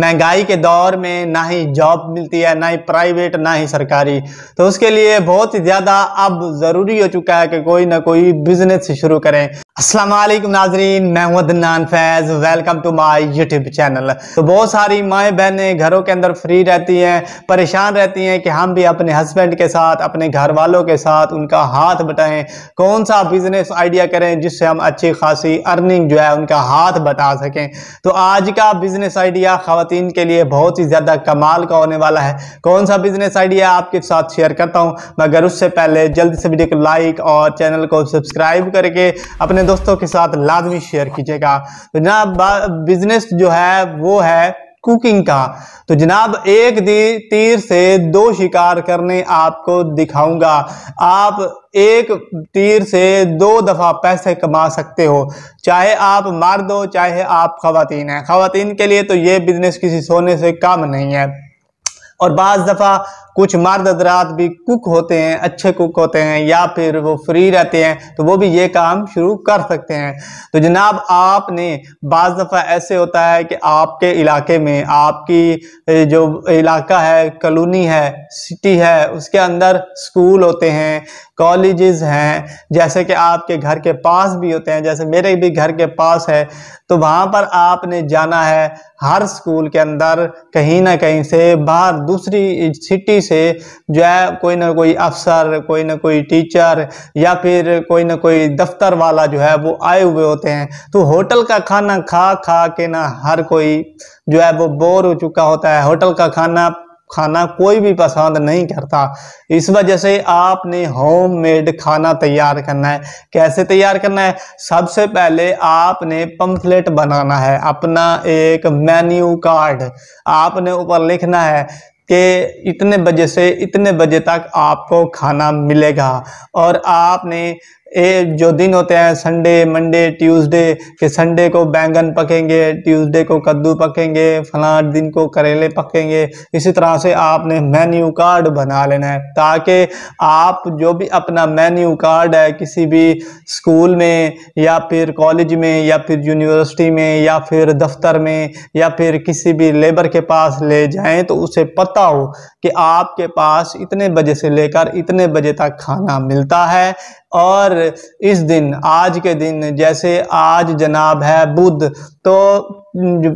महंगाई के दौर में ना ही जॉब मिलती है ना ही प्राइवेट ना ही सरकारी तो उसके लिए बहुत ज़्यादा अब ज़रूरी हो चुका है कि कोई ना कोई बिजनेस शुरू करें असलम नाजरीन मैं हूं Adnan Faiz welcome to my YouTube channel तो बहुत सारी माएँ बहनें घरों के अंदर फ्री रहती हैं परेशान रहती हैं कि हम भी अपने हस्बैंड के साथ अपने घर वालों के साथ उनका हाथ बटाएं कौन सा बिज़नेस आइडिया करें जिससे हम अच्छी खासी अर्निंग जो है उनका हाथ बटा सकें तो आज का बिज़नेस आइडिया ख़वान के लिए बहुत ही ज़्यादा कमाल का होने वाला है कौन सा बिज़नेस आइडिया आपके साथ शेयर करता हूँ मगर उससे पहले जल्द से वीडियो को लाइक और चैनल को सब्सक्राइब करके अपने दोस्तों के साथ लाजमी शेयर कीजिएगा तो जनाब बिजनेस जो है वो है कुकिंग का तो जनाब एक दी तीर से दो शिकार करने आपको दिखाऊंगा आप एक तीर से दो दफ़ा पैसे कमा सकते हो चाहे आप मार दो चाहे आप खातन हैं खातन के लिए तो ये बिजनेस किसी सोने से कम नहीं है और बाज दफ़ा कुछ मर्द हजरात भी कुक होते हैं अच्छे कुक होते हैं या फिर वो फ्री रहते हैं तो वो भी ये काम शुरू कर सकते हैं तो जनाब आपने बज़ दफ़ा ऐसे होता है कि आपके इलाके में आपकी जो इलाका है कलोनी है सिटी है उसके अंदर स्कूल होते हैं कॉलेज हैं जैसे कि आपके घर के पास भी होते हैं जैसे मेरे भी घर के पास है तो वहाँ पर आपने जाना है हर स्कूल के अंदर कहीं ना कहीं से बाहर दूसरी सिटी से जो है कोई ना कोई अफसर कोई ना कोई टीचर या फिर कोई ना कोई दफ्तर वाला जो है वो आए हुए होते हैं तो होटल का खाना खा खा के ना हर कोई जो है वो बोर हो चुका होता है होटल का खाना खाना कोई भी पसंद नहीं करता इस वजह से आपने होम मेड खाना तैयार करना है कैसे तैयार करना है सबसे पहले आपने पम्फलेट बनाना है अपना एक मेन्यू कार्ड आपने ऊपर लिखना है कि इतने बजे से इतने बजे तक आपको खाना मिलेगा और आपने ए जो दिन होते हैं संडे मंडे ट्यूसडे कि संडे को बैंगन पकेंगे ट्यूसडे को कद्दू पकेंगे फला दिन को करेले पकेंगे इसी तरह से आपने मेन्यू कार्ड बना लेना है ताकि आप जो भी अपना मेन्यू कार्ड है किसी भी स्कूल में या फिर कॉलेज में या फिर यूनिवर्सिटी में या फिर दफ्तर में या फिर किसी भी लेबर के पास ले जाएँ तो उसे पता हो कि आपके पास इतने बजे से लेकर इतने बजे तक खाना मिलता है और इस दिन आज के दिन जैसे आज जनाब है बुध तो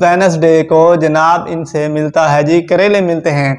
वेनसडे को जनाब इनसे मिलता है जी करेले मिलते हैं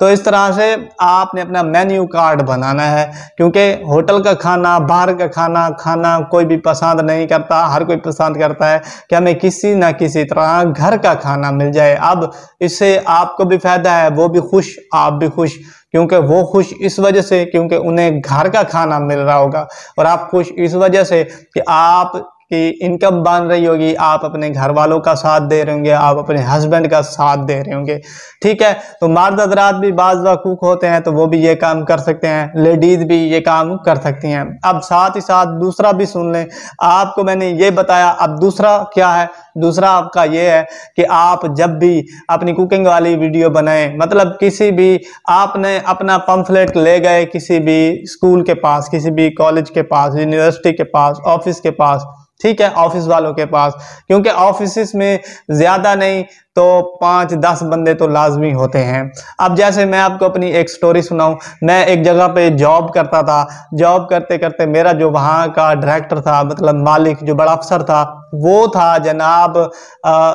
तो इस तरह से आपने अपना मेन्यू कार्ड बनाना है क्योंकि होटल का खाना बाहर का खाना खाना कोई भी पसंद नहीं करता हर कोई पसंद करता है कि हमें किसी ना किसी तरह घर का खाना मिल जाए अब इससे आपको भी फ़ायदा है वो भी खुश आप भी खुश क्योंकि वो खुश इस वजह से क्योंकि उन्हें घर का खाना मिल रहा होगा और आप खुश इस वजह से कि आप कि इनकम बन रही होगी आप अपने घर वालों का साथ दे रहे होंगे आप अपने हस्बैंड का साथ दे रहे होंगे ठीक है तो मर्द हजरात भी बाज वकूक होते हैं तो वो भी ये काम कर सकते हैं लेडीज़ भी ये काम कर सकती हैं अब साथ ही साथ दूसरा भी सुन लें आपको मैंने ये बताया अब दूसरा क्या है दूसरा आपका ये है कि आप जब भी अपनी कुकिंग वाली वीडियो बनाएं मतलब किसी भी आपने अपना पंफलेट ले गए किसी भी स्कूल के पास किसी भी कॉलेज के पास यूनिवर्सिटी के पास ऑफिस के पास ठीक है ऑफिस वालों के पास क्योंकि ऑफिस में ज़्यादा नहीं तो पाँच दस बंदे तो लाजमी होते हैं अब जैसे मैं आपको अपनी एक स्टोरी सुनाऊं मैं एक जगह पे जॉब करता था जॉब करते करते मेरा जो वहाँ का डायरेक्टर था मतलब मालिक जो बड़ा अफसर था वो था जनाब आ,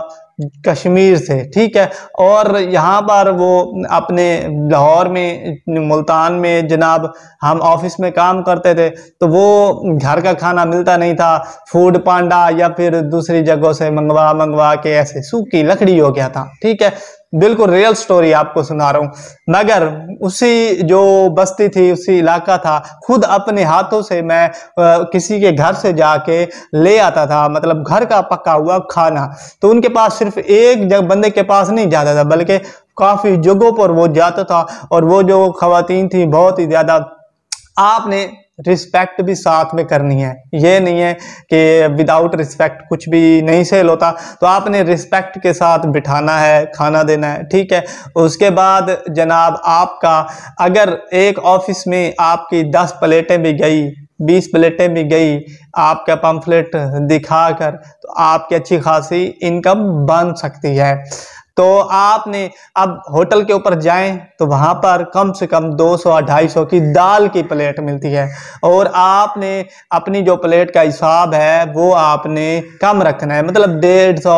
कश्मीर से ठीक है और यहाँ पर वो अपने लाहौर में मुल्तान में जनाब हम ऑफिस में काम करते थे तो वो घर का खाना मिलता नहीं था फूड पांडा या फिर दूसरी जगहों से मंगवा मंगवा के ऐसे सूखी लकड़ी हो गया था ठीक है बिल्कुल रियल स्टोरी आपको सुना रहा हूँ नगर उसी जो बस्ती थी उसी इलाका था खुद अपने हाथों से मैं किसी के घर से जाके ले आता था मतलब घर का पका हुआ खाना तो उनके पास सिर्फ एक जग बंदे के पास नहीं जाता था बल्कि काफ़ी जगहों पर वो जाता था और वो जो खातन थी बहुत ही ज़्यादा आपने रिस्पेक्ट भी साथ में करनी है ये नहीं है कि विदाउट रिस्पेक्ट कुछ भी नहीं सेल होता तो आपने रिस्पेक्ट के साथ बिठाना है खाना देना है ठीक है उसके बाद जनाब आपका अगर एक ऑफिस में आपकी दस प्लेटें भी गई बीस प्लेटें भी गई आपका पंफलेट दिखाकर तो आपकी अच्छी खासी इनकम बन सकती है तो आपने अब होटल के ऊपर जाएं तो वहाँ पर कम से कम 200 250 की दाल की प्लेट मिलती है और आपने अपनी जो प्लेट का हिसाब है वो आपने कम रखना है मतलब डेढ़ सौ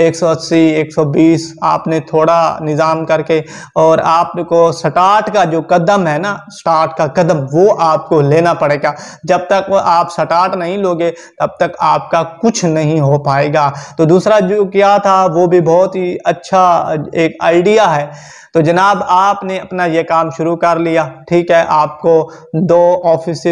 एक सौ अस्सी एक सौ बीस आपने थोड़ा निज़ाम करके और आपको स्टार्ट का जो कदम है ना स्टार्ट का कदम वो आपको लेना पड़ेगा जब तक वो आप स्टार्ट नहीं लोगे तब तक आपका कुछ नहीं हो पाएगा तो दूसरा जो किया था वो भी बहुत ही अच्छा अच्छा एक आइडिया है तो जनाब आपने अपना ये काम शुरू कर लिया ठीक है आपको दो ऑफिस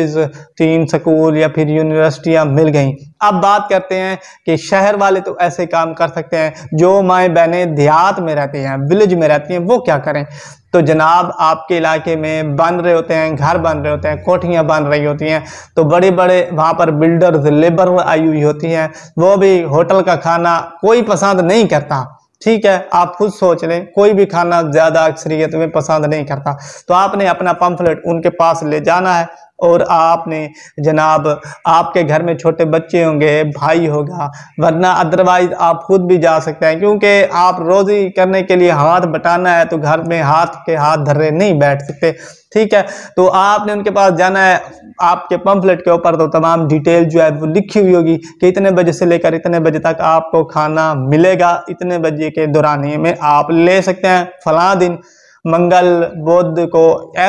तीन स्कूल या फिर यूनिवर्सिटियाँ मिल गई अब बात करते हैं कि शहर वाले तो ऐसे काम कर सकते हैं जो माए बहनें देहात में रहते हैं विलेज में रहती हैं वो क्या करें तो जनाब आपके इलाके में बन रहे होते हैं घर बन रहे होते हैं कोठियाँ बन रही होती हैं तो बड़े बड़े वहाँ पर बिल्डर्स लेबर आई हुई होती हैं वो भी होटल का खाना कोई पसंद नहीं करता ठीक है आप खुद सोच लें कोई भी खाना ज़्यादा अक्सरियत में पसंद नहीं करता तो आपने अपना पंफलेट उनके पास ले जाना है और आपने जनाब आपके घर में छोटे बच्चे होंगे भाई होगा वरना अदरवाइज आप खुद भी जा सकते हैं क्योंकि आप रोज़ी करने के लिए हाथ बटाना है तो घर में हाथ के हाथ धरे नहीं बैठ सकते ठीक है तो आपने उनके पास जाना है आपके पंपलेट के ऊपर तो तमाम डिटेल जो है वो लिखी हुई होगी कि इतने बजे से लेकर इतने बजे तक आपको खाना मिलेगा इतने बजे के दौरान में आप ले सकते हैं फला दिन मंगल बुद्ध को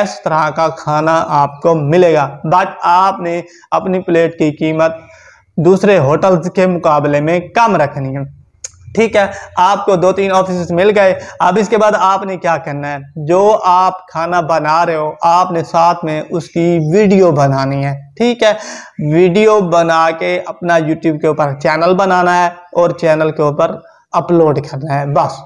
इस तरह का खाना आपको मिलेगा बट आपने अपनी प्लेट की कीमत दूसरे होटल्स के मुकाबले में कम रखनी है ठीक है आपको दो तीन ऑफिस मिल गए अब इसके बाद आपने क्या करना है जो आप खाना बना रहे हो आपने साथ में उसकी वीडियो बनानी है ठीक है वीडियो बना के अपना यूट्यूब के ऊपर चैनल बनाना है और चैनल के ऊपर अपलोड करना है बस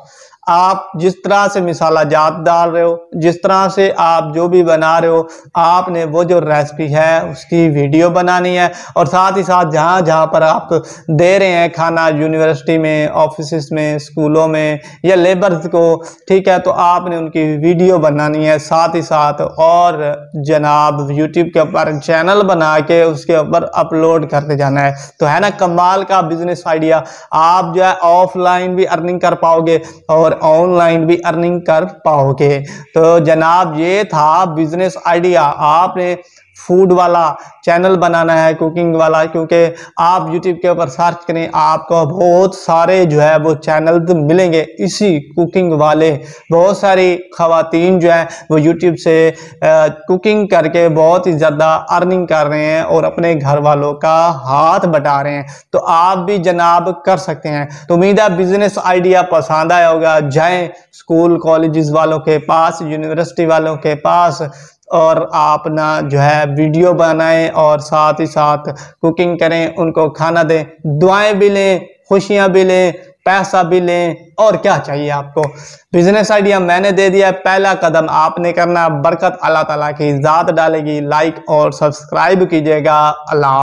आप जिस तरह से मिसाला जात डाल रहे हो जिस तरह से आप जो भी बना रहे हो आपने वो जो रेसिपी है उसकी वीडियो बनानी है और साथ ही साथ जहाँ जहाँ पर आप दे रहे हैं खाना यूनिवर्सिटी में ऑफिस में स्कूलों में या लेबर्स को ठीक है तो आपने उनकी वीडियो बनानी है साथ ही साथ और जनाब यूट्यूब के ऊपर चैनल बना के उसके ऊपर अपलोड करते जाना है तो है ना कमाल का बिजनेस आइडिया आप जो है ऑफलाइन भी अर्निंग कर पाओगे और ऑनलाइन भी अर्निंग कर पाओगे तो जनाब ये था बिजनेस आइडिया आपने फूड वाला चैनल बनाना है कुकिंग वाला क्योंकि आप यूट्यूब के ऊपर सर्च करें आपको बहुत सारे जो है वो चैनल मिलेंगे इसी कुकिंग वाले बहुत सारी खातन जो है वो यूट्यूब से आ, कुकिंग करके बहुत ही ज़्यादा अर्निंग कर रहे हैं और अपने घर वालों का हाथ बटा रहे हैं तो आप भी जनाब कर सकते हैं तो उम्मीद है बिज़नेस आइडिया पसंद आया होगा जाएँ स्कूल कॉलेज वालों के पास यूनिवर्सिटी वालों के पास और आप ना जो है वीडियो बनाएं और साथ ही साथ कुकिंग करें उनको खाना दें दुआएं भी लें खुशियां भी लें पैसा भी लें और क्या चाहिए आपको बिजनेस आइडिया मैंने दे दिया पहला कदम आपने करना बरकत अल्लाह ताला की ज़ात डालेगी लाइक और सब्सक्राइब कीजिएगा अल्लाह